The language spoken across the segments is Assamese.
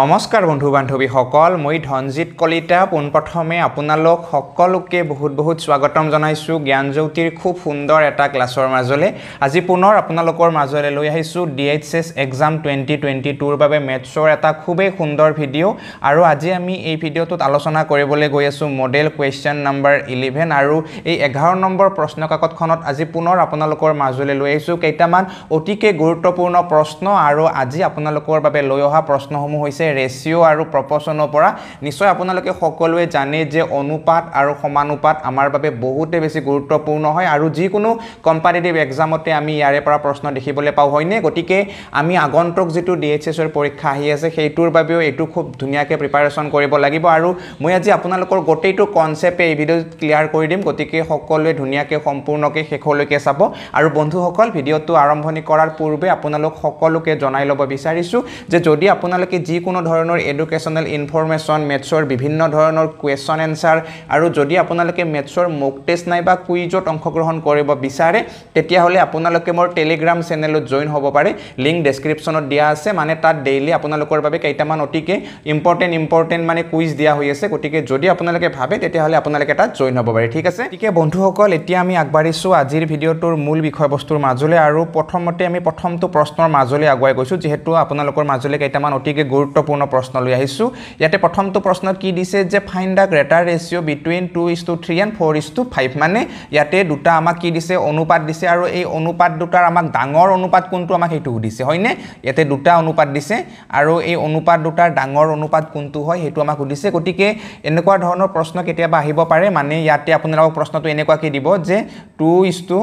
নমস্কাৰ বন্ধু বান্ধৱীসকল মই ধনজিৎ কলিতা পোনপ্ৰথমে আপোনালোক সকলোকে বহুত বহুত স্বাগতম জনাইছোঁ জ্ঞানজ্যোতিৰ খুব সুন্দৰ এটা ক্লাছৰ মাজলৈ আজি পুনৰ আপোনালোকৰ মাজলৈ লৈ আহিছোঁ D H S exam twenty twenty টুৰ বাবে মেথছৰ এটা খুবেই সুন্দৰ ভিডিঅ' আৰু আজি আমি এই ভিডিঅ'টোত আলোচনা কৰিবলৈ গৈ আছোঁ মডেল কুৱেশ্যন নম্বৰ ইলেভেন আৰু এই এঘাৰ নম্বৰ কাকতখনত আজি পুনৰ আপোনালোকৰ মাজলৈ লৈ আহিছোঁ কেইটামান অতিকৈ গুৰুত্বপূৰ্ণ প্ৰশ্ন আৰু আজি আপোনালোকৰ বাবে লৈ অহা প্ৰশ্নসমূহ হৈছে হৈছে ৰেচিঅ' আৰু প্ৰপচনৰ পৰা নিশ্চয় আপোনালোকে সকলোৱে জানে যে অনুপাত আৰু সমানুপাত আমাৰ বাবে বহুতে বেছি গুৰুত্বপূৰ্ণ হয় আৰু যিকোনো কম্পাৰিটিভ এক্সামতে আমি ইয়াৰে পৰা প্ৰশ্ন দেখিবলৈ পাওঁ হয়নে গতিকে আমি আগন্তুক যিটো ডি এইচ এছৰ পৰীক্ষা আহি আছে সেইটোৰ বাবেও এইটো খুব ধুনীয়াকৈ প্ৰিপাৰেশ্যন কৰিব লাগিব আৰু মই আজি আপোনালোকৰ গোটেইটো কনচেপ্টে এই ভিডিঅ'ত ক্লিয়াৰ কৰি দিম গতিকে সকলোৱে ধুনীয়াকৈ সম্পূৰ্ণকৈ শেষলৈকে চাব আৰু বন্ধুসকল ভিডিঅ'টো আৰম্ভণি কৰাৰ পূৰ্বে আপোনালোক সকলোকে জনাই ল'ব বিচাৰিছোঁ যে যদি আপোনালোকে যি কোনো ধৰণৰ এডুকেশ্যনেল ইনফৰ্মেশ্যন মেথছৰ বিভিন্ন ধৰণৰ কুৱেশ্যন এনচাৰ আৰু যদি আপোনালোকে মেথছৰ মুক টেষ্ট নাইবা বা কুইজত অংশগ্ৰহণ কৰিব বিচাৰে তেতিয়াহ'লে আপোনালোকে মোৰ টেলিগ্ৰাম চেনেলত জইন হ'ব পাৰে লিংক ডেছক্ৰিপশ্যনত দিয়া আছে মানে তাত ডেইলি আপোনালোকৰ বাবে কেইটামান অতিকে ইম্পৰ্টেণ্ট ইম্পৰ্টেণ্ট মানে কুইজ দিয়া হৈ আছে গতিকে যদি আপোনালোকে ভাবে তেতিয়াহ'লে আপোনালোকে তাত জইন হ'ব পাৰে ঠিক আছে গতিকে বন্ধুসকল এতিয়া আমি আগবাঢ়িছোঁ আজিৰ ভিডিঅ'টোৰ মূল বিষয়বস্তুৰ মাজলৈ আৰু প্ৰথমতে আমি প্ৰথমটো প্ৰশ্নৰ মাজলৈ আগুৱাই গৈছোঁ যিহেতু আপোনালোকৰ মাজলৈ কেইটামান অতিকে গুৰুত্ব গুৰুত্বপূৰ্ণ প্ৰশ্ন লৈ আহিছোঁ ইয়াতে প্ৰথমটো প্ৰশ্নত কি দিছে যে find the greater ratio' between two is to three and four is to five মানে ইয়াতে দুটা আমাক কি দিছে অনুপাত দিছে আৰু এই অনুপাত দুটাৰ আমাক ডাঙৰ অনুপাত কোনটো আমাক সেইটো সুধিছে হয়নে ইয়াতে দুটা অনুপাত দিছে আৰু এই অনুপাত দুটাৰ ডাঙৰ অনুপাত কোনটো হয় সেইটো আমাক সুধিছে গতিকে এনেকুৱা ধৰণৰ প্ৰশ্ন কেতিয়াবা আহিব পাৰে মানে ইয়াতে আপোনালোকক প্ৰশ্নটো এনেকুৱাকৈ দিব যে টু ইজ টু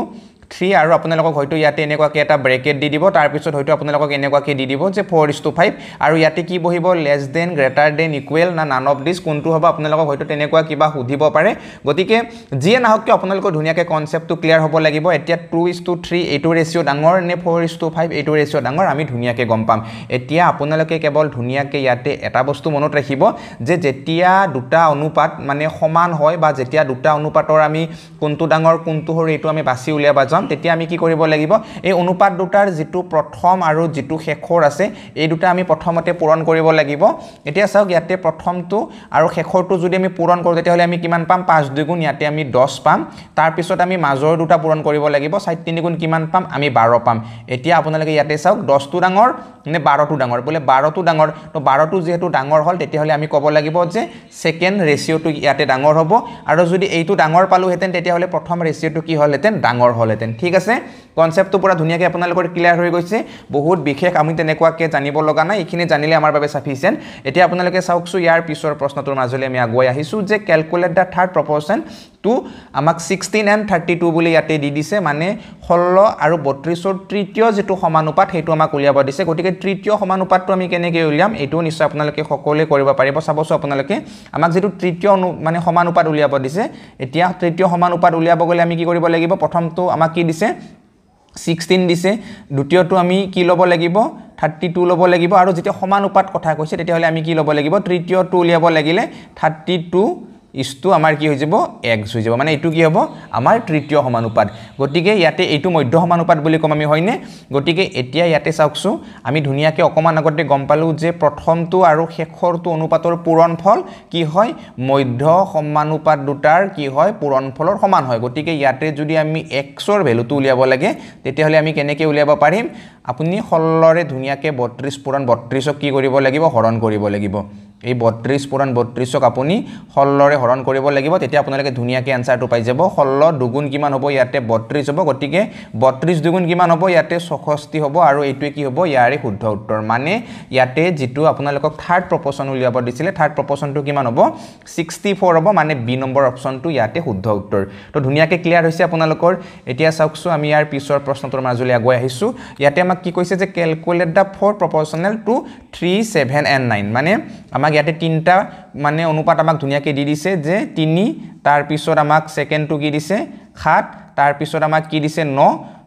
থ্ৰী আৰু আপোনালোকক হয়তো ইয়াতে এনেকুৱাকৈ এটা ব্ৰেকেট দি দিব তাৰপিছত হয়তো আপোনালোকক এনেকুৱাকৈ দি দিব যে ফ'ৰ ইজ টু ফাইভ আৰু ইয়াতে কি বহিব less than greater than equal না নান অফ দিছ কোনটো হ'ব আপোনালোকক হয়তো তেনেকুৱা কিবা সুধিব পাৰে গতিকে যিয়ে নাহক কিয় আপোনালোকৰ ধুনীয়াকৈ কনচেপ্টটো ক্লিয়াৰ হ'ব লাগিব এতিয়া টু ইজ টু থ্ৰী এইটো ৰেচিঅ' ডাঙৰ নে ফ'ৰ ইজ টু ফাইভ এইটো ৰেচিঅ' ডাঙৰ আমি ধুনীয়াকৈ গম পাম এতিয়া আপোনালোকে কেৱল ধুনীয়াকৈ ইয়াতে এটা বস্তু মনত ৰাখিব যে যেতিয়া দুটা অনুপাত মানে সমান হয় বা যেতিয়া দুটা অনুপাতৰ আমি কোনটো ডাঙৰ কোনটো সৰু এইটো আমি বাছি উলিয়াব যাম কাৰণ তেতিয়া আমি কি কৰিব লাগিব এই অনুপাত দুটাৰ যিটো প্ৰথম আৰু যিটো শেষৰ আছে এই দুটা আমি প্ৰথমতে পূৰণ কৰিব লাগিব এতিয়া চাওক ইয়াতে প্ৰথমটো আৰু শেষৰটো যদি আমি পূৰণ কৰোঁ তেতিয়াহ'লে আমি কিমান পাম পাঁচ দুগুণ ইয়াতে আমি দহ পাম তাৰপিছত আমি মাজৰ দুটা পূৰণ কৰিব লাগিব চাৰি তিনিগুণ কিমান পাম আমি বাৰ পাম এতিয়া আপোনালোকে ইয়াতে চাওক দহটো ডাঙৰ নে বাৰটো ডাঙৰ বোলে বাৰটো ডাঙৰ তো বাৰটো যিহেতু ডাঙৰ হ'ল তেতিয়াহ'লে আমি ক'ব লাগিব যে ছেকেণ্ড ৰেচিঅ'টো ইয়াতে ডাঙৰ হ'ব আৰু যদি এইটো ডাঙৰ পালোহেঁতেন তেতিয়াহ'লে প্ৰথম ৰেচিঅ'টো কি হ'লহেঁতেন ডাঙৰ হ'লহেঁতেন ঠিক আছে কনচেপ্টটো পুৰা ধুনীয়াকৈ আপোনালোকৰ ক্লিয়াৰ হৈ গৈছে বহুত বিশেষ আমি তেনেকুৱাকৈ জানিব লগা নাই এইখিনি জানিলে আমাৰ বাবে চাফিচিয়েণ্ট এতিয়া আপোনালোকে চাওকচোন ইয়াৰ পিছৰ প্ৰশ্নটোৰ মাজলৈ আমি আগুৱাই আহিছোঁ যে calculate the third proportion to আমাক ছিক্সটিন এণ্ড থাৰ্টি টু বুলি ইয়াতে দি দিছে মানে ষোল্ল আৰু বত্ৰিছৰ তৃতীয় যিটো সমানুপাত সেইটো আমাক উলিয়াব দিছে গতিকে তৃতীয় সমানুপাতটো আমি কেনেকৈ উলিয়াম এইটো নিশ্চয় আপোনালোকে সকলোৱে কৰিব পাৰিব চাবচোন আপোনালোকে আমাক যিটো তৃতীয় অনু মানে সমানুপাত উলিয়াব দিছে এতিয়া তৃতীয় সমানুপাত উলিয়াব গ'লে আমি কি কৰিব লাগিব প্ৰথমটো আমাক কি দিছে ছিক্সটিন দিছে দ্বিতীয়টো আমি কি লব লাগিব থাৰ্টি টু লব লাগিব আৰু যেতিয়া সমানুপাত কথা কৈছে তেতিয়াহ'লে আমি কি লব লাগিব তৃতীয়টো উলিয়াব লাগিলে থাৰ্টি টু ইষ্টটো আমাৰ কি হৈ যাব এক্স হৈ যাব মানে এইটো কি হ'ব আমাৰ তৃতীয় সমানুপাত গতিকে ইয়াতে এইটো মধ্য সমানুপাত বুলি ক'ম আমি হয়নে গতিকে এতিয়া ইয়াতে চাওকচোন আমি ধুনীয়াকৈ অকণমান আগতে গম পালোঁ যে প্ৰথমটো আৰু শেষৰটো অনুপাতৰ পূৰণ ফল কি হয় মধ্য সমানুপাত দুটাৰ কি হয় পূৰণ ফলৰ সমান হয় গতিকে ইয়াতে যদি আমি এক্সৰ ভেলুটো উলিয়াব লাগে তেতিয়াহ'লে আমি কেনেকৈ উলিয়াব পাৰিম আপুনি ষোল্লৰে ধুনীয়াকৈ বত্ৰিছ পূৰণ বত্ৰিছক কি কৰিব লাগিব হৰণ কৰিব লাগিব এই বত্ৰিছ পূৰণ বত্ৰিছক আপুনি ষোল্লৰে হৰণ কৰিব লাগিব তেতিয়া আপোনালোকে ধুনীয়াকৈ এনচাৰটো পাই যাব ষোল্ল দুগুণ কিমান হ'ব ইয়াতে বত্ৰিছ হ'ব গতিকে বত্ৰিছ দুগুণ কিমান হ'ব ইয়াতে ছষষ্ঠি হ'ব আৰু এইটোৱে কি হ'ব ইয়াৰে শুদ্ধ উত্তৰ মানে ইয়াতে যিটো আপোনালোকক থাৰ্ড প্ৰপচন উলিয়াব দিছিলে থাৰ্ড প্ৰপচনটো কিমান হ'ব ছিক্সটি ফ'ৰ হ'ব মানে বি নম্বৰ অপশ্যনটো ইয়াতে শুদ্ধ উত্তৰ ত' ধুনীয়াকৈ ক্লিয়াৰ হৈছে আপোনালোকৰ এতিয়া চাওকচোন আমি ইয়াৰ পিছৰ প্ৰশ্নটোৰ মাজলৈ আগুৱাই আহিছোঁ ইয়াতে আমাক কি কৈছে যে calculate the four proportional to three seven and nine মানে আমাক আমাক ইয়াতে তিনিটা মানে অনুপাত আমাক ধুনীয়াকৈ দি দিছে যে তিনি তাৰপিছত আমাক ছেকেণ্ডটো কি দিছে সাত তাৰপিছত আমাক কি দিছে ন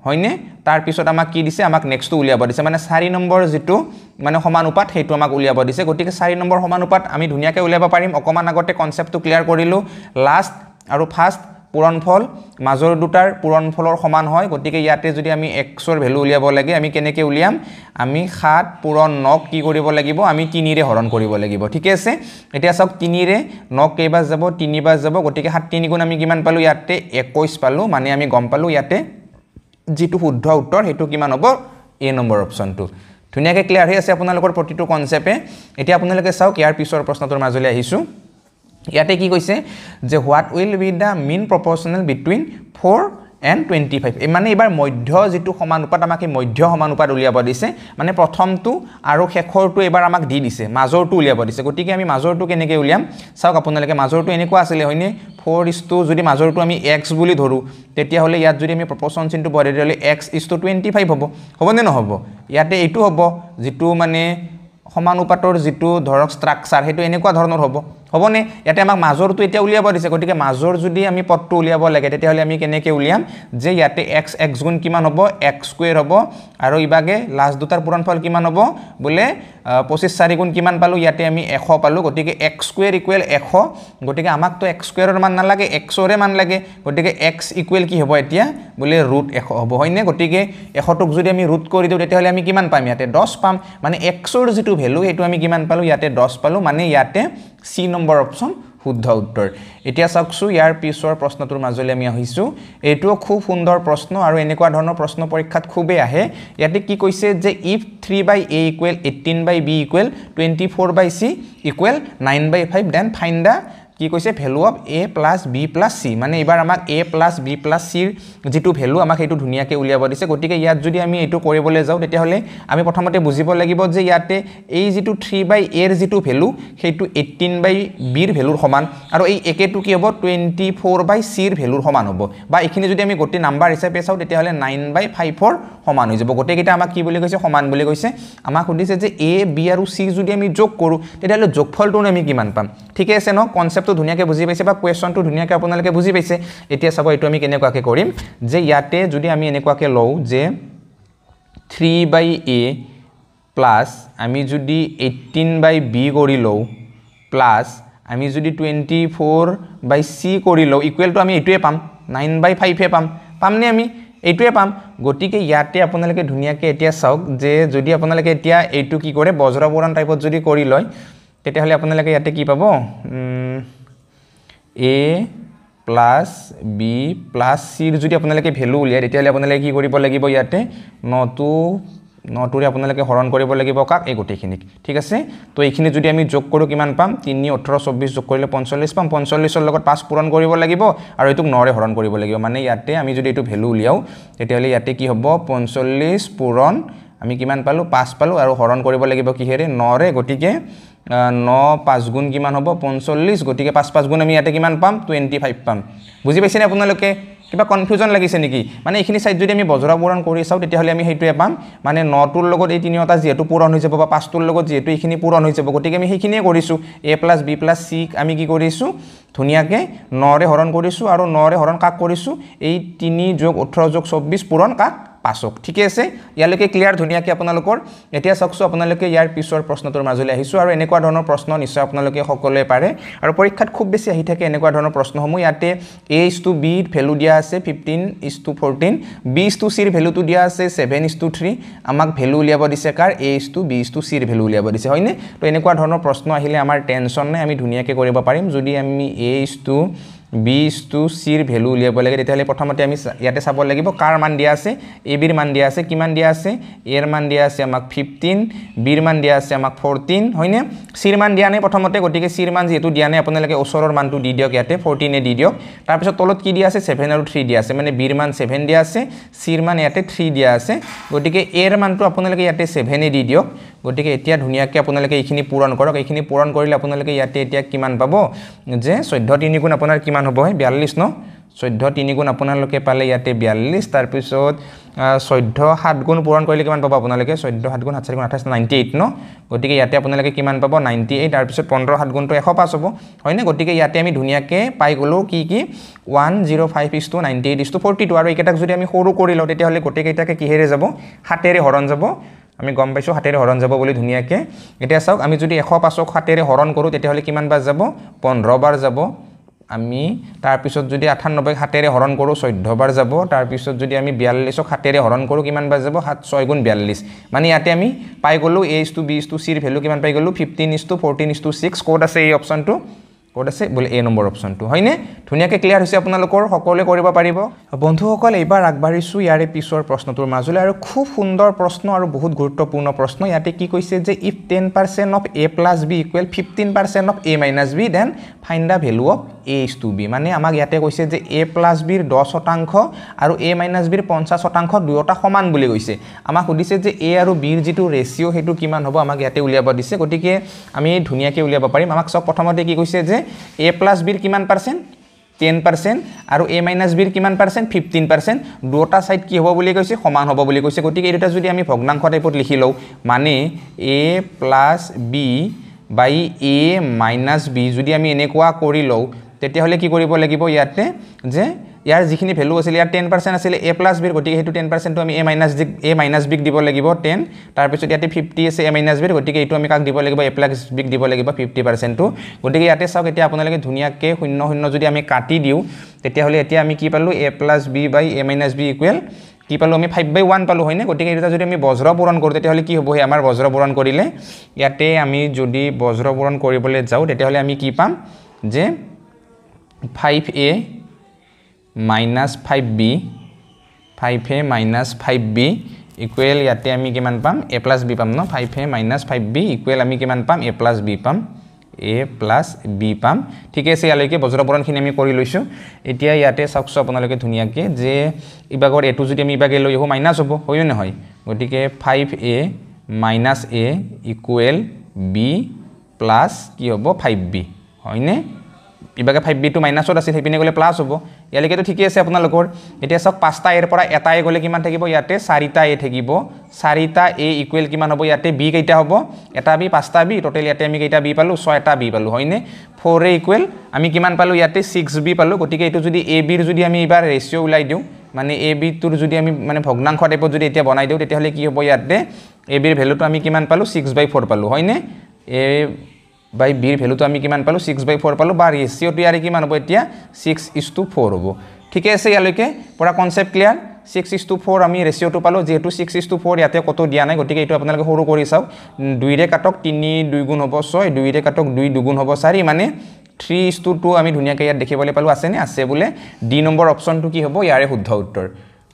হয়নে তাৰপিছত আমাক কি দিছে আমাক নেক্সটটো উলিয়াব দিছে মানে চাৰি নম্বৰ যিটো মানে সমানুপাত সেইটো আমাক উলিয়াব দিছে গতিকে চাৰি নম্বৰ সমানুপাত আমি ধুনীয়াকৈ উলিয়াব পাৰিম অকণমান আগতে কনচেপ্টটো ক্লিয়াৰ কৰিলোঁ লাষ্ট আৰু ফাৰ্ষ্ট পূৰণফল মাজৰ দুটাৰ পূৰণফলৰ সমান হয় গতিকে ইয়াতে যদি আমি এক্সৰ ভেলু উলিয়াব লাগে আমি কেনেকৈ উলিয়াম আমি সাত পূৰণ নক কি কৰিব লাগিব আমি তিনিৰে হৰণ কৰিব লাগিব ঠিকে আছে এতিয়া চাওক তিনিৰে নক কেইবাৰ যাব তিনিবাৰ যাব গতিকে সাত তিনিগুণ আমি কিমান পালোঁ ইয়াতে একৈছ পালোঁ মানে আমি গম পালোঁ ইয়াতে যিটো শুদ্ধ উত্তৰ সেইটো কিমান হ'ব এ নম্বৰ অপশ্যনটো ধুনীয়াকৈ ক্লিয়াৰ হৈ আছে আপোনালোকৰ প্ৰতিটো কনচেপ্টে এতিয়া আপোনালোকে চাওক ইয়াৰ পিছৰ প্ৰশ্নটোৰ মাজলৈ আহিছোঁ ইয়াতে কি কৈছে যে what will be the mean proportional between four and twenty five এই মানে এইবাৰ মধ্য যিটো সমানুপাত আমাক সেই মধ্য সমানুপাত উলিয়াব দিছে মানে প্ৰথমটো আৰু শেষৰটো এইবাৰ আমাক দি দিছে মাজৰটো উলিয়াব দিছে গতিকে আমি মাজৰটো কেনেকৈ উলিয়াম চাওক আপোনালোকে মাজৰটো এনেকুৱা আছিলে হয়নে ফ'ৰ ইজ টু যদি মাজৰটো আমি এক্স বুলি ধৰোঁ তেতিয়াহ'লে ইয়াত যদি আমি প্ৰপৰশ্যন চিনটো বঢ়াই তেতিয়াহ'লে X is to twenty five হ'ব হ'বনে নহ'ব ইয়াতে এইটো হ'ব যিটো মানে সমানুপাতৰ যিটো ধৰক ষ্ট্ৰাকচাৰ সেইটো এনেকুৱা ধৰণৰ হ'ব হ'বনে ইয়াতে আমাক মাজৰটো এতিয়া উলিয়াব দিছে গতিকে মাজৰ যদি আমি পদটো উলিয়াব লাগে তেতিয়াহ'লে আমি কেনেকৈ উলিয়াম যে ইয়াতে এক্স এক্স গুণ কিমান হ'ব এক্স স্কুৱেৰ হ'ব আৰু ইভাগে লাষ্ট দুটাৰ ফল কিমান হ'ব বোলে পঁচিছ চাৰিগুণ কিমান পালোঁ ইয়াতে আমি এশ পালোঁ গতিকে এক্স স্কুৱেৰ ইকুৱেল এশ গতিকে আমাকতো এক্স স্কুৱেৰৰ মান নালাগে এক্সৰে মান লাগে গতিকে এক্স ইকুৱেল কি হ'ব এতিয়া বোলে ৰুট এশ হ'ব হয়নে গতিকে এশটোক যদি আমি ৰুট কৰি দিওঁ তেতিয়াহ'লে আমি কিমান পাম ইয়াতে দহ পাম মানে এক্সৰ যিটো ভেলু সেইটো আমি কিমান পালোঁ ইয়াতে দহ পালোঁ মানে ইয়াতে চি নম্বৰ অপশ্যন শুদ্ধ উত্তৰ এতিয়া চাওকচোন ইয়াৰ পিছৰ প্ৰশ্নটোৰ মাজলৈ আমি আহিছোঁ এইটোও খুব সুন্দৰ প্ৰশ্ন আৰু এনেকুৱা ধৰণৰ প্ৰশ্ন পৰীক্ষাত খুবেই আহে ইয়াতে কি কৈছে যে if three by A equal eighteen by B equal twenty four by C equal nine by five then find the কি কৈছে value of A plus B plus C মানে এইবাৰ আমাক এ প্লাছ বি প্লাছ চিৰ যিটো ভেলু আমাক সেইটো ধুনীয়াকৈ উলিয়াব দিছে গতিকে ইয়াত যদি আমি এইটো কৰিবলৈ যাওঁ তেতিয়াহ'লে আমি প্ৰথমতে বুজিব লাগিব যে ইয়াতে এই যিটো থ্ৰী বাই এৰ যিটো ভেলু সেইটো এইটিন বাই বিৰ ভেলুৰ সমান আৰু এই একেটো কি হ'ব টুৱেণ্টি ফ'ৰ বাই চিৰ ভেলুৰ সমান হ'ব বা এইখিনি যদি আমি গোটেই নাম্বাৰ হিচাপে চাওঁ তেতিয়াহ'লে নাইন বাই ফাইভ ফ'ৰ সমান হৈ যাব গোটেইকেইটা আমাক কি বুলি কৈছে সমান বুলি কৈছে আমাক সুধিছে যে এ বি আৰু চি যদি আমি যোগ কৰোঁ তেতিয়াহ'লে যোগফলটো আমি কিমান পাম ঠিকে আছে ন কনচেপ্ট কনচেপ্টটো ধুনীয়াকৈ বুজি পাইছে বা কুৱেশ্যনটো ধুনীয়াকৈ আপোনালোকে বুজি পাইছে এতিয়া চাব এইটো আমি কেনেকুৱাকৈ কৰিম যে ইয়াতে যদি আমি এনেকুৱাকৈ লওঁ যে থ্ৰী বাই এ প্লাছ আমি যদি এইটিন বাই বি কৰি লওঁ প্লাছ আমি যদি টুৱেণ্টি ফ'ৰ বাই চি কৰি লওঁ ইকুৱেলটো আমি এইটোৱে পাম নাইন বাই ফাইভহে পাম পামনে আমি এইটোৱে পাম গতিকে ইয়াতে আপোনালোকে ধুনীয়াকৈ এতিয়া চাওক যে যদি আপোনালোকে এতিয়া এইটো কি কৰে বজ্ৰপুৰণ টাইপত যদি কৰি লয় তেতিয়াহ'লে আপোনালোকে ইয়াতে কি পাব এ প্লাছ বি প্লাছ চিৰ যদি আপোনালোকে ভেলু উলিয়াই তেতিয়াহ'লে আপোনালোকে কি কৰিব লাগিব ইয়াতে নটো নটোৰে আপোনালোকে হৰণ কৰিব লাগিব কাক এই গোটেইখিনিক ঠিক আছে তো এইখিনি যদি আমি যোগ কৰোঁ কিমান পাম তিনি ওঠৰ চৌব্বিছ যোগ কৰিলে পঞ্চল্লিছ পাম পঞ্চল্লিছৰ লগত পাঁচ পূৰণ কৰিব লাগিব আৰু এইটোক নৰে হৰণ কৰিব লাগিব মানে ইয়াতে আমি যদি এইটো ভেলু উলিয়াওঁ তেতিয়াহ'লে ইয়াতে কি হ'ব পঞ্চল্লিছ পূৰণ আমি কিমান পালোঁ পাঁচ পালোঁ আৰু হৰণ কৰিব লাগিব কিহেৰে নৰে গতিকে ন পাঁচ গুণ কিমান হ'ব পঞ্চল্লিছ গতিকে পাঁচ পাঁচ গুণ আমি ইয়াতে কিমান পাম টুৱেণ্টি ফাইভ পাম বুজি পাইছেনে আপোনালোকে কিবা কনফিউজন লাগিছে নেকি মানে এইখিনি চাইড যদি আমি বজ্ৰা পূৰণ কৰি চাওঁ তেতিয়াহ'লে আমি সেইটোৱে পাম মানে নটোৰ লগত এই তিনিওটা যিহেতু পূৰণ হৈ যাব বা পাঁচটোৰ লগত যিহেতু এইখিনি পূৰণ হৈ যাব গতিকে আমি সেইখিনিয়ে কৰিছোঁ A plus B plus C আমি কি কৰিছোঁ ধুনীয়াকৈ নৰে হৰণ কৰিছোঁ আৰু নৰে হৰণ কাক কৰিছোঁ এই তিনি যোগ ওঠৰ যোগ চৌব্বিছ পূৰণ কাক পাছক ঠিকে আছে ইয়ালৈকে ক্লিয়াৰ ধুনীয়াকৈ আপোনালোকৰ এতিয়া চাওকচোন আপোনালোকে ইয়াৰ পিছৰ প্ৰশ্নটোৰ মাজলৈ আহিছোঁ আৰু এনেকুৱা ধৰণৰ প্ৰশ্ন নিশ্চয় আপোনালোকে সকলোৱে পাৰে আৰু পৰীক্ষাত খুব বেছি আহি থাকে এনেকুৱা ধৰণৰ প্ৰশ্নসমূহ ইয়াতে এ ইজ টু বিত ভেলু দিয়া আছে fifteen is to fourteen B is to চিৰ ভেলুটো দিয়া আছে ছেভেন ইজ টু থ্ৰী আমাক ভেলু উলিয়াব দিছে কাৰ A is to B is to চিৰ ভেলু উলিয়াব দিছে হয়নে তো এনেকুৱা ধৰণৰ প্ৰশ্ন আহিলে আমাৰ টেনশ্যন নাই আমি ধুনীয়াকৈ কৰিব পাৰিম যদি আমি এ ইজ টু বিছ টু চিৰ ভেলু উলিয়াব লাগে তেতিয়াহ'লে প্ৰথমতে আমি ইয়াতে চাব লাগিব কাৰ মান দিয়া আছে এ বিৰ মান দিয়া আছে কিমান দিয়া আছে এৰ মান দিয়া আছে আমাক ফিফটিন বিৰ মান দিয়া আছে আমাক ফৰ্টিন হয়নে চিৰ মান দিয়া নাই প্ৰথমতে গতিকে চিৰ মান যিহেতু দিয়া নাই আপোনালোকে ওচৰৰ মানটো দি দিয়ক ইয়াতে ফৰ্টিনে দি দিয়ক তাৰপিছত তলত কি দিয়া আছে ছেভেন আৰু থ্ৰী দিয়া আছে মানে বিৰ মান ছেভেন দিয়া আছে চিৰ মান ইয়াতে থ্ৰী দিয়া আছে গতিকে এৰ মানটো আপোনালোকে ইয়াতে ছেভেনে দি দিয়ক গতিকে এতিয়া ধুনীয়াকৈ আপোনালোকে এইখিনি পূৰণ কৰক এইখিনি পূৰণ কৰিলে আপোনালোকে ইয়াতে এতিয়া কিমান পাব যে চৈধ্য তিনিগুণ আপোনাৰ কিমান হ'ব হয় বিয়াল্লিছ ন চৈধ্য তিনিগুণ আপোনালোকে পালে ইয়াতে বিয়াল্লিছ তাৰপিছত চৈধ্য সাত গুণ পূৰণ কৰিলে কিমান পাব আপোনালোকে চৈধ্য সাত সাতগুণ সাতচাৰি গুণ আঠাইছ নাইণ্টি এইট ন গতিকে ইয়াতে আপোনালোকে কিমান পাব নাইণ্টি এইট তাৰপিছত পোন্ধৰ সাত গুণটো এশ পাঁচ হ'ব হয়নে গতিকে ইয়াতে আমি ধুনীয়াকৈ পাই গ'লোঁ কি কি one zero' five is to ninety eight is to forty two আৰু এইকেইটাক যদি আমি সৰু কৰি লওঁ তেতিয়াহ'লে গোটেইকেইটাকে কিহেৰে যাব হাতেৰে হৰণ যাব আমি গম পাইছোঁ হাতেৰে হৰণ যাব বুলি ধুনীয়াকৈ এতিয়া চাওক আমি যদি এশ পাঁচক হাতেৰে হৰণ কৰোঁ তেতিয়াহ'লে কিমান বাৰ যাব পোন্ধৰবাৰ যাব আমি তাৰপিছত যদি আঠান্নব্বৈ হাতেৰে হৰণ কৰোঁ চৈধ্যবাৰ যাব তাৰপিছত যদি আমি বিয়াল্লিছক হাতেৰে হৰণ কৰোঁ কিমানবাৰ যাব সাত ছয় গুণ বিয়াল্লিছ মানে ইয়াতে আমি পাই গ'লোঁ A's to B is to চিৰ ভেলু কিমান পাই গ'লোঁ fifteen is to fourteen is to six ক'ত আছে এই অপশ্যনটো ক'ত আছে বোলে এ নম্বৰ অপশ্যনটো হয়নে ধুনীয়াকৈ ক্লিয়াৰ হৈছে আপোনালোকৰ সকলোৱে কৰিব পাৰিব বন্ধুসকল এইবাৰ আগবাঢ়িছোঁ ইয়াৰে পিছৰ প্ৰশ্নটোৰ মাজলৈ আৰু খুব সুন্দৰ প্ৰশ্ন আৰু বহুত গুৰুত্বপূৰ্ণ প্ৰশ্ন ইয়াতে কি কৈছে যে if ten percent of A plus B equal fifteen percent of A minus B then find the value of A is to B মানে আমাক ইয়াতে কৈছে যে এ প্লাছ বিৰ দহ শতাংশ আৰু এ মাইনাছ বিৰ পঞ্চাছ শতাংশ দুয়োটা সমান বুলি কৈছে আমাক সুধিছে যে এ আৰু বিৰ যিটো ৰেচিঅ' সেইটো কিমান হ'ব আমাক ইয়াতে উলিয়াব দিছে গতিকে আমি ধুনীয়াকৈ উলিয়াব পাৰিম আমাক চব প্ৰথমতে কি কৈছে যে এ প্লাছ বিৰ কিমান পাৰ্চেণ্ট টেন পাৰ্চেণ্ট আৰু এ মাইনাছ বিৰ কিমান পাৰ্চেণ্ট ফিফটিন পাৰ্চেণ্ট দুটা ছাইড কি হ'ব বুলি কৈছে সমান হ'ব বুলি কৈছে গতিকে এইটো যদি আমি ভগ্নাংশ টাইপত লিখি লওঁ মানে A plus B by A minus B যদি আমি এনেকুৱা কৰি লওঁ তেতিয়াহ'লে কি কৰিব লাগিব ইয়াতে যে ইয়ার যে ভ্যালু আছে ইয়ার টেন পার্সেন্ট আসে এ প্লাস বির গতি এই টেন পার্সেন্ট আমি এ মাইনাস বিক এ মাইনাস বিক দিব লাগবে টেন তারপর ইয়াতে ফিফটি আছে এ মাইনাস বির গতি এই আমি কাক দিব লাগবে এ প্লাস বিক দিব লাগবে ফিফটি পার্সেন্ট গতি ইয়াতে চাও এটা আপনাদের ধুনকে শূন্য শূন্য যদি আমি কাটি দিও তেতিয়াহলে এটা আমি কি পালো A plus B by A minus B equal কি পালো আমি ফাইভ বাই ওয়ান পালো হয় গতি এটা যদি আমি বজ্র পূরণ করো তো কি হবো আমার বজ্র পূরণ করলে ইয়াতে আমি যদি বজ্র পূরণ করবলে যাও তো আমি কি পাম যে five A minus five B five A minus five B equal ইয়াতে আমি কিমান পাম এ প্লাছ বি পাম ন five A minus five B equal আমি কিমান পাম এ প্লাছ বি পাম এ প্লাছ বি পাম ঠিকে আছে ইয়ালৈকে বজ্ৰপৰণখিনি আমি কৰি লৈছোঁ এতিয়া ইয়াতে চাওকচোন আপোনালোকে ধুনীয়াকৈ যে ইভাগৰ এইটো যদি আমি ইভাগে লৈ আহোঁ মাইনাছ হ'ব হয়নে নহয় গতিকে five A minus A equal B plus কি হ'ব ফাইভ বি হয়নে ইভাগে ফাইভ বিটো মাইনাছত আছিল সেইপিনে গ'লে প্লাছ হ'ব ইয়ালৈকেতো ঠিকেই আছে আপোনালোকৰ এতিয়া চাওক পাঁচটা এৰ পৰা এটা এ গ'লে কিমান থাকিব ইয়াতে চাৰিটা এ থাকিব চাৰিটা এ ইকুৱেল কিমান হ'ব ইয়াতে বি কেইটা হ'ব এটা বি পাঁচটা বি টোটেল ইয়াতে আমি কেইটা বি পালোঁ ছয়টা বি পালোঁ হয়নে ফ'ৰ এ ইকুৱেল আমি কিমান পালোঁ ইয়াতে ছিক্স বি পালোঁ গতিকে এইটো যদি এ বিৰ যদি আমি এইবাৰ ৰেচিঅ' ওলাই দিওঁ মানে এ বিটোৰ যদি আমি মানে ভগ্নাংশ টাইপত যদি এতিয়া বনাই দিওঁ তেতিয়াহ'লে কি হ'ব ইয়াতে এ বিৰ ভেলুটো আমি কিমান পালোঁ ছিক্স বাই ফ'ৰ পালোঁ হয়নে এ বাই বিৰ ভেলুটো আমি কিমান পালোঁ ছিক্স বাই ফ'ৰ পালোঁ বা ৰেচিঅ'টো ইয়াৰে কিমান হ'ব এতিয়া ছিক্স ইজ টু ফ'ৰ হ'ব ঠিকে আছে ইয়ালৈকে পূৰা concept clear six is to four আমি ৰেচিঅ'টো পালোঁ যিহেতু ছিক্স ইজ টু ফ'ৰ ইয়াতে ক'তো দিয়া নাই গতিকে এইটো আপোনালোকে সৰু কৰি চাওক দুইৰে কাটক তিনি দুই গুণ হ'ব ছয় দুইৰে কাটক দুই দুগুণ হ'ব চাৰি মানে থ্ৰী ইজ টু টু আমি ধুনীয়াকৈ ইয়াত দেখিবলৈ পালোঁ আছেনে আছে বোলে ডি নম্বৰ অপশ্যনটো কি হ'ব ইয়াৰে শুদ্ধ উত্তৰ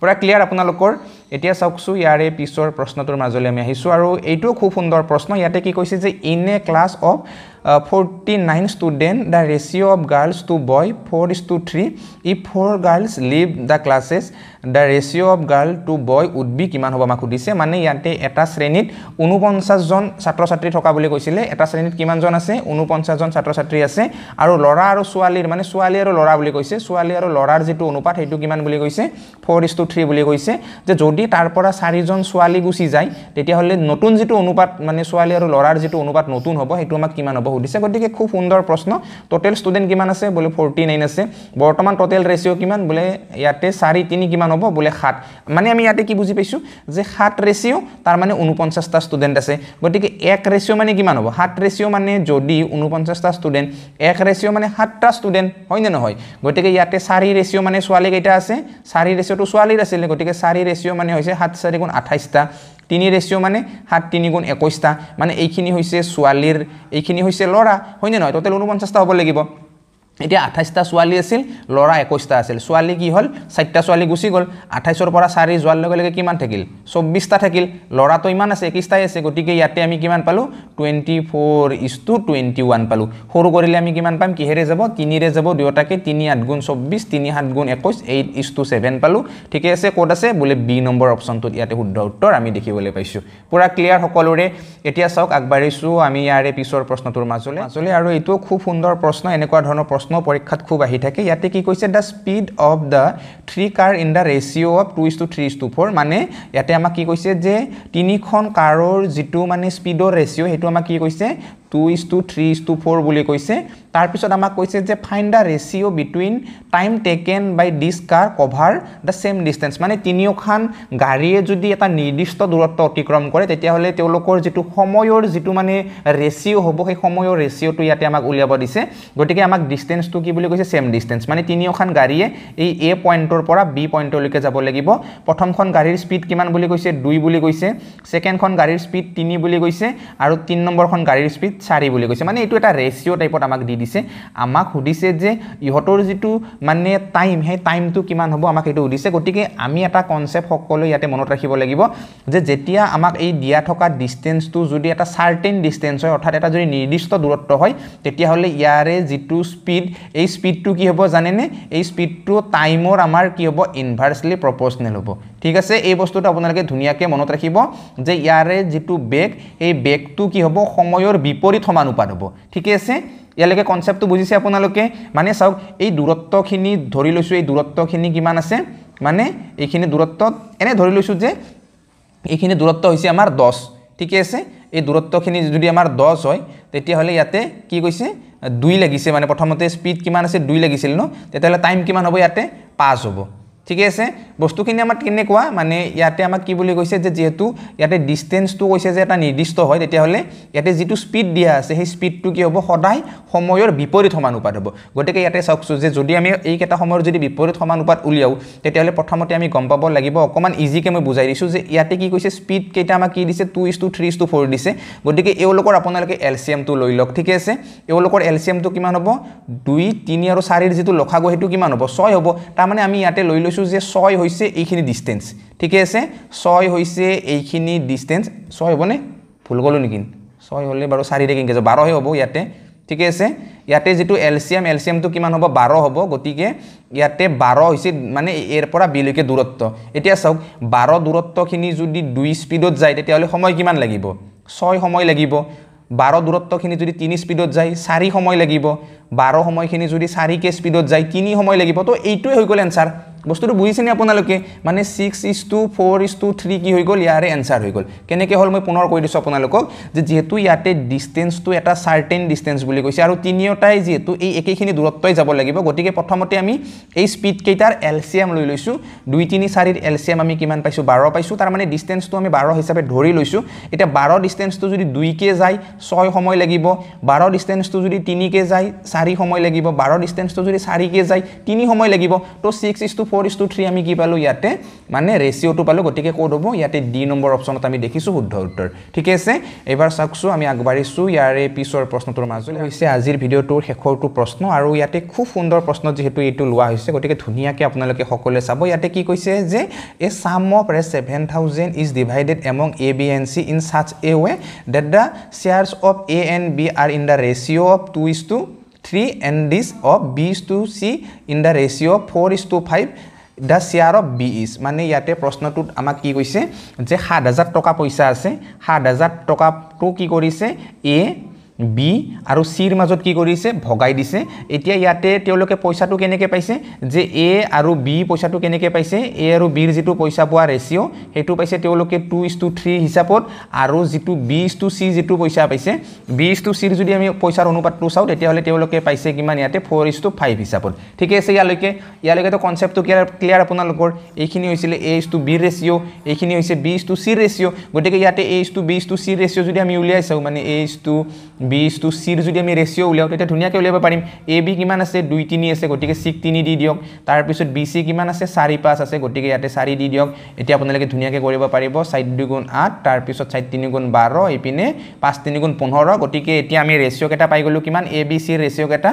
পূৰা ক্লিয়াৰ আপোনালোকৰ এতিয়া চাওকচোন ইয়াৰে পিছৰ প্ৰশ্নটোৰ মাজলৈ আমি আহিছোঁ আৰু এইটোও খুব সুন্দৰ প্ৰশ্ন ইয়াতে কি কৈছে যে in a class of forty nine student the ratio' of girls to boy four is to three if four girls leave the classes the ratio' of girl to boy would be কিমান হ'ব আমাক সুধিছে মানে ইয়াতে এটা শ্ৰেণীত ঊনপঞ্চাছজন ছাত্ৰ ছাত্ৰী থকা বুলি কৈছিলে এটা শ্ৰেণীত কিমানজন আছে ঊনপঞ্চাছজন ছাত্ৰ ছাত্ৰী আছে আৰু ল'ৰা আৰু ছোৱালীৰ মানে ছোৱালী আৰু ল'ৰা বুলি কৈছে ছোৱালী আৰু ল'ৰাৰ যিটো অনুপাত সেইটো কিমান বুলি কৈছে ফ'ৰ ইজ টু থ্ৰী বুলি কৈছে যে যদি যদি পৰা চাৰিজন ছোৱালী গুচি যায় তেতিয়াহ'লে নতুন যিটো অনুপাত মানে ছোৱালী আৰু ল'ৰাৰ যিটো অনুপাত নতুন হ'ব সেইটো আমাক কিমান হ'ব সুধিছে গতিকে খুব সুন্দৰ প্ৰশ্ন ট'টেল ষ্টুডেণ্ট কিমান আছে বোলে ফৰ্টি নাইন আছে বৰ্তমান ট'টেল ৰেচিঅ' কিমান বোলে ইয়াতে চাৰি তিনি কিমান হ'ব বোলে সাত মানে আমি ইয়াতে কি বুজি পাইছোঁ যে সাত ৰেচিঅ' তাৰমানে ঊনপঞ্চাছটা ষ্টুডেণ্ট আছে গতিকে এক ৰেচিঅ' মানে কিমান হ'ব সাত ৰেচিঅ' মানে যদি ঊনপঞ্চাছটা ষ্টুডেণ্ট এক ৰেচিঅ' মানে সাতটা ষ্টুডেণ্ট হয়নে নহয় গতিকে ইয়াতে চাৰি ৰেচিঅ' মানে ছোৱালীকেইটা আছে চাৰি ৰেচিঅ'টো ছোৱালীৰ আছিলে গতিকে চাৰি ৰেচিঅ' মানে মানে হৈছে সাত চাৰি গুণ আঠাইছটা তিনি ৰেচিঅ' মানে সাত তিনি গুণ একৈছটা মানে এইখিনি হৈছে ছোৱালীৰ এইখিনি হৈছে ল'ৰা হয়নে নহয় টোটেল ঊনপঞ্চাছটা হ'ব লাগিব এতিয়া আঠাইশটা ছোৱালী আছিল ল'ৰা একৈশটা আছিল ছোৱালী কি হ'ল চাৰিটা ছোৱালী গুচি গ'ল আঠাইছৰ পৰা চাৰি যোৱাৰ লগে লগে কিমান থাকিল চৌব্বিছটা থাকিল ল'ৰাটো ইমান আছে একৈশটাই আছে গতিকে ইয়াতে আমি কিমান পালোঁ twenty four is to twenty one পালোঁ সৰু কৰিলে আমি কিমান পাম কিহেৰে যাব তিনিৰে যাব দুয়োটাকে তিনি আঠ গুণ চৌব্বিছ তিনি সাত গুণ একৈছ এইট ইজ টু ছেভেন পালোঁ ঠিকে আছে ক'ত আছে বোলে বি নম্বৰ অপশ্যনটোত ইয়াতে শুদ্ধ উত্তৰ আমি দেখিবলৈ পাইছোঁ পূৰা ক্লিয়াৰ সকলোৰে এতিয়া চাওক আগবাঢ়িছোঁ আমি ইয়াৰে পিছৰ প্ৰশ্নটোৰ মাজলৈ মাজলৈ আৰু এইটো খুব সুন্দৰ প্ৰশ্ন এনেকুৱা ধৰণৰ প্ৰশ্ন প্ৰশ্ন পৰীক্ষাত খুব আহি থাকে ইয়াতে কি কৈছে the speed of the three car in the ratio' of two is to three is to four মানে ইয়াতে আমাক কি কৈছে যে তিনিখন কাৰৰ যিটো মানে স্পীডৰ ৰেচিঅ' সেইটো আমাক কি কৈছে two is to three is to four বুলি কৈছে তাৰপিছত আমাক কৈছে যে find the ratio' between time taken by this car cover the same distance মানে তিনিওখন গাড়ীয়ে যদি এটা নিৰ্দিষ্ট দূৰত্ব অতিক্ৰম কৰে তেতিয়াহ'লে তেওঁলোকৰ যিটো সময়ৰ যিটো মানে ৰেচিঅ' হ'ব সেই সময়ৰ ৰেচিঅ'টো ইয়াতে আমাক উলিয়াব দিছে গতিকে আমাক ডিষ্টেঞ্চটো কি বুলি কৈছে ছেম ডিষ্টেঞ্চ মানে তিনিওখন গাড়ীয়ে এই এ পইণ্টৰ পৰা বি পইণ্টলৈকে যাব লাগিব প্ৰথমখন গাড়ীৰ স্পীড কিমান বুলি কৈছে দুই বুলি কৈছে ছেকেণ্ডখন গাড়ীৰ স্পীড তিনি বুলি কৈছে আৰু তিনি নম্বৰখন গাড়ীৰ স্পীড চাৰি বুলি কৈছে মানে এইটো এটা ৰেচিঅ' টাইপত আমাক দি দিছে আমাক সুধিছে যে ইহঁতৰ যিটো মানে টাইম সেই টাইমটো কিমান হ'ব আমাক সেইটো সুধিছে গতিকে আমি এটা কনচেপ্ট সকলোৱে ইয়াতে মনত ৰাখিব লাগিব যে যেতিয়া আমাক এই দিয়া থকা ডিষ্টেঞ্চটো যদি এটা চাৰ্টেইন ডিসটেন্স হয় অৰ্থাৎ এটা যদি নিৰ্দিষ্ট দূৰত্ব হয় তেতিয়াহ'লে ইয়াৰে যিটো স্পীড এই স্পীডটো কি হ'ব জানেনে এই স্পীডটো টাইমৰ আমাৰ কি হ'ব ইনভাৰ্সলি প্ৰপোৰ্শনেল হ'ব ঠিক আছে এই বস্তুটো আপোনালোকে ধুনীয়াকৈ মনত ৰাখিব যে ইয়াৰে যিটো বেগ এই বেগটো কি হ'ব সময়ৰ বিপৰীত সমানুপাত হ'ব ঠিকে আছে ইয়ালৈকে কনচেপ্টটো বুজিছে আপোনালোকে মানে চাওক এই দূৰত্বখিনি ধৰি লৈছোঁ এই দূৰত্বখিনি কিমান আছে মানে এইখিনি দূৰত্বত এনে ধৰি লৈছোঁ যে এইখিনি দূৰত্ব হৈছে আমাৰ দহ ঠিকে আছে এই দূৰত্বখিনি যদি আমাৰ দহ হয় তেতিয়াহ'লে ইয়াতে কি কৈছে দুই লাগিছে মানে প্ৰথমতে স্পীড কিমান আছে দুই লাগিছিল ন তেতিয়াহ'লে টাইম কিমান হ'ব ইয়াতে পাঁচ হ'ব ঠিকে আছে বস্তুখিনি আমাক কেনেকুৱা মানে ইয়াতে আমাক কি বুলি কৈছে যে যিহেতু ইয়াতে ডিষ্টেঞ্চটো কৈছে যে এটা নিৰ্দিষ্ট হয় তেতিয়াহ'লে ইয়াতে যিটো স্পীড দিয়া আছে সেই স্পীডটো কি হ'ব সদায় সময়ৰ বিপৰীত সমানুপাত হ'ব গতিকে ইয়াতে চাওকচোন যে যদি আমি এইকেইটা সময়ৰ যদি বিপৰীত সমানুপাত উলিয়াওঁ তেতিয়াহ'লে প্ৰথমতে আমি গম পাব লাগিব অকণমান ইজিকে মই বুজাই দিছোঁ যে ইয়াতে কি কৈছে স্পীডকেইটা আমাক কি দিছে two is to three is to four দিছে গতিকে এওঁলোকৰ আপোনালোকে এল চি এমটো লৈ লওক ঠিকে আছে এওঁলোকৰ এল চি এমটো কিমান হ'ব দুই তিনি আৰু চাৰিৰ যিটো লখাগৈ সেইটো কিমান হ'ব ছয় হ'ব তাৰমানে আমি ইয়াতে লৈ লৈছোঁ কৈছোঁ যে ছয় হৈছে এইখিনি ডিষ্টেঞ্চ ঠিকে আছে ছয় হৈছে এইখিনি ডিষ্টেঞ্চ ছয় হ'বনে ভুল গ'লোঁ নেকি ছয় হ'লে বাৰু চাৰিৰে কিনকে যাব বাৰহে হ'ব ইয়াতে ঠিকে আছে ইয়াতে যিটো এলচিয়াম এলচিয়ামটো কিমান হ'ব বাৰ হ'ব গতিকে ইয়াতে বাৰ হৈছে মানে এৰ পৰা বিলৈকে দূৰত্ব এতিয়া চাওক বাৰ দূৰত্বখিনি যদি দুই স্পীডত যায় তেতিয়াহ'লে সময় কিমান লাগিব ছয় সময় লাগিব বাৰ দূৰত্বখিনি যদি তিনি স্পীডত যায় চাৰি সময় লাগিব বাৰ সময়খিনি যদি চাৰিকৈ স্পীডত যায় তিনি সময় লাগিব তো এইটোৱে হৈ গ'ল এনচাৰ বস্তুটো বুজিছেনে আপোনালোকে মানে six is to four is to three কি হৈ গ'ল ইয়াৰে এনচাৰ হৈ গ'ল কেনেকৈ হ'ল মই পুনৰ কৈ দিছোঁ আপোনালোকক যে যিহেতু ইয়াতে ডিষ্টেঞ্চটো এটা চাৰ্টেইন ডিষ্টেঞ্চ বুলি কৈছে আৰু তিনিওটাই যিহেতু এই একেখিনি দূৰত্বই যাব লাগিব গতিকে প্ৰথমতে আমি এই স্পীডকেইটাৰ এলচিয়াম লৈ লৈছোঁ দুই তিনি চাৰিৰ এলচিয়াম আমি কিমান পাইছোঁ বাৰ পাইছোঁ তাৰমানে ডিষ্টেঞ্চটো আমি বাৰ হিচাপে ধৰি লৈছোঁ এতিয়া বাৰ ডিষ্টেঞ্চটো যদি দুইকে যায় ছয় সময় লাগিব বাৰ ডিষ্টেঞ্চটো যদি তিনিকৈ যায় চাৰি সময় লাগিব বাৰ ডিষ্টেঞ্চটো যদি চাৰিকৈ যায় তিনি সময় লাগিব তো six is to four is to three আমি কি পালোঁ ইয়াতে মানে ৰেচিঅ'টো পালোঁ গতিকে ক'ত হ'ব ইয়াতে ডি নম্বৰ অপশ্যনত আমি দেখিছোঁ শুদ্ধ উত্তৰ ঠিক আছে এইবাৰ চাওকচোন আমি আগবাৰিছো ইয়াৰে পিছৰ প্ৰশ্নটোৰ মাজলৈ হৈছে আজিৰ ভিডিঅটোৰ শেষৰটো প্ৰশ্ন আৰু ইয়াতে খুব সুন্দৰ প্ৰশ্ন যিহেতু এইটো লোৱা হৈছে গতিকে ধুনীয়াকৈ আপোনালোকে সকলোৱে চাব ইয়াতে কি কৈছে যে এ চাম অফ ৰে seven thousand is divided among A B and C in such a way that the shares of A and B are in the ratio' of two is to 3 and this of B is to C in the ratio of 4 is to 5 the share of B is মানে ইয়াতে প্ৰশ্নটোত আমাক কি কৈছে যে 7000 টকা পইচা আছে 7000 টকা টু কি কৰিছে A বি আৰু চিৰ মাজত কি কৰিছে ভগাই দিছে এতিয়া ইয়াতে তেওঁলোকে পইচাটো কেনেকৈ পাইছে যে এ আৰু বি পইচাটো কেনেকৈ পাইছে এ আৰু বিৰ যিটো পইচা পোৱা ৰেচিঅ' সেইটো পাইছে তেওঁলোকে টু ইজ টু থ্ৰী হিচাপত আৰু যিটো বি ইজ টু চি যিটো পইচা পাইছে বি ইজ টু চিৰ যদি আমি পইচাৰ অনুপাতটো চাওঁ তেতিয়াহ'লে তেওঁলোকে পাইছে কিমান ইয়াতে ফ'ৰ ইজ টু ফাইভ হিচাপত ঠিকে আছে ইয়ালৈকে ইয়ালৈকেতো কনচেপ্টটো ক্লিয়াৰ ক্লিয়াৰ আপোনালোকৰ এইখিনি হৈছিলে A is to B ratio' এইখিনি হৈছে বি ইজ টু চিৰ ৰেচিঅ' গতিকে ইয়াতে A is to B is to C ratio' যদি আমি উলিয়াই চাওঁ মানে এ ইজ টু বিছটো চিৰ যদি আমি ৰেচিঅ' উলিয়াওঁ তেতিয়া ধুনীয়াকৈ উলিয়াব পাৰিম এ বি কিমান আছে দুই তিনি আছে গতিকে চিক তিনি দি দিয়ক তাৰপিছত বি চি কিমান আছে চাৰি পাঁচ আছে গতিকে ইয়াতে চাৰি দি দিয়ক এতিয়া আপোনালোকে ধুনীয়াকৈ কৰিব পাৰিব চাৰি দুগুণ আঠ তাৰপিছত চাৰি তিনি গুণ বাৰ এইপিনে পাঁচ তিনিগুণ পোন্ধৰ গতিকে এতিয়া আমি ৰেচিঅ'কেইটা পাই গ'লোঁ কিমান এ বি চিৰ ৰেচিঅ'কেইটা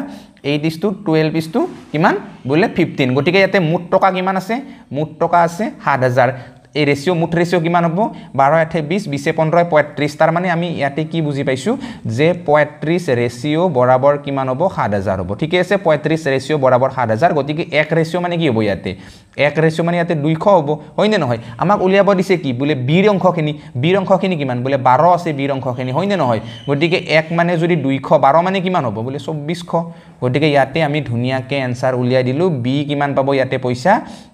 eight is to twelve is to কিমান বোলে ফিফটিন গতিকে ইয়াতে মুঠ টকা কিমান আছে মুঠ টকা আছে সাত হাজাৰ এই ৰেচিঅ' মুঠ ৰেচিঅ' কিমান হ'ব বাৰ এঠে বিছ বিছে পোন্ধৰ পঁয়ত্ৰিছ তাৰমানে আমি ইয়াতে কি বুজি পাইছোঁ যে পঁয়ত্ৰিছ ৰেচিঅ' বৰাবৰ কিমান হ'ব সাত হাজাৰ হ'ব ঠিকে আছে পঁয়ত্ৰিছ ৰেচিঅ' বৰাবৰ সাত হাজাৰ গতিকে এক ৰেচিঅ' মানে কি হ'ব ইয়াতে এক ৰেচিঅ' মানে ইয়াতে দুইশ হ'ব হয়নে নহয় আমাক উলিয়াব দিছে কি বোলে বিৰ অংশখিনি বিৰ অংশখিনি কিমান বোলে বাৰ আছে বিৰ অংশখিনি হয়নে নহয় গতিকে এক মানে যদি দুইশ বাৰ মানে কিমান হ'ব বোলে চৌব্বিছশ গতিকে ইয়াতে আমি ধুনীয়াকৈ এনচাৰ উলিয়াই দিলোঁ বি কিমান পাব ইয়াতে পইচা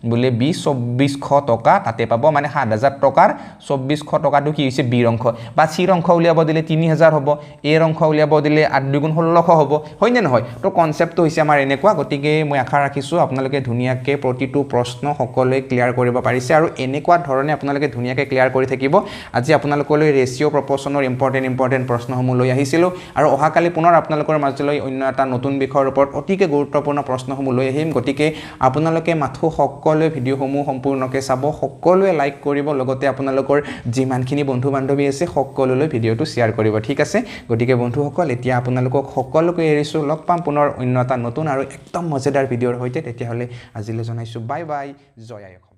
বোলে বি চৌব্বিছশ টকা তাতে পাব মানে সাত হাজাৰ টকাৰ চৌব্বিছশ টকাটো কি হৈছে বিৰ অংশ বা চিৰ অংশ উলিয়াব দিলে তিনি হাজাৰ হ'ব এৰ অংশ উলিয়াব দিলে আঠ দুগুণ ষোল্লশ হ'ব হয়নে নহয় তো কনচেপ্টটো হৈছে আমাৰ এনেকুৱা গতিকে মই আশা ৰাখিছোঁ আপোনালোকে ধুনীয়াকৈ প্ৰতিটো প্ৰশ্ন প্ৰশ্ন সকলোৱে ক্লিয়াৰ কৰিব পাৰিছে আৰু এনেকুৱা ধৰণে আপোনালোকে ধুনীয়াকৈ ক্লিয়াৰ কৰি থাকিব আজি আপোনালোকলৈ ৰেচিঅ' প্ৰপৰশ্যনৰ ইম্পৰ্টেণ্ট ইম্পৰ্টেণ্ট প্ৰশ্নসমূহ লৈ আহিছিলোঁ আৰু অহাকালি পুনৰ আপোনালোকৰ মাজলৈ অন্য এটা নতুন বিষয়ৰ ওপৰত অতিকৈ গুৰুত্বপূৰ্ণ প্ৰশ্নসমূহ লৈ আহিম গতিকে আপোনালোকে মাথোঁ সকলোৱে ভিডিঅ'সমূহ সম্পূৰ্ণকৈ চাব সকলোৱে লাইক কৰিব লগতে আপোনালোকৰ যিমানখিনি বন্ধু বান্ধৱী আছে সকলোলৈ ভিডিঅ'টো শ্বেয়াৰ কৰিব ঠিক আছে গতিকে বন্ধুসকল এতিয়া আপোনালোকক সকলোকে এৰিছোঁ লগ পাম পুনৰ অন্য এটা নতুন আৰু একদম মজাদাৰ ভিডিঅ'ৰ সৈতে তেতিয়াহ'লে আজিলৈ জনাইছোঁ বাই বাই বাই জয় আই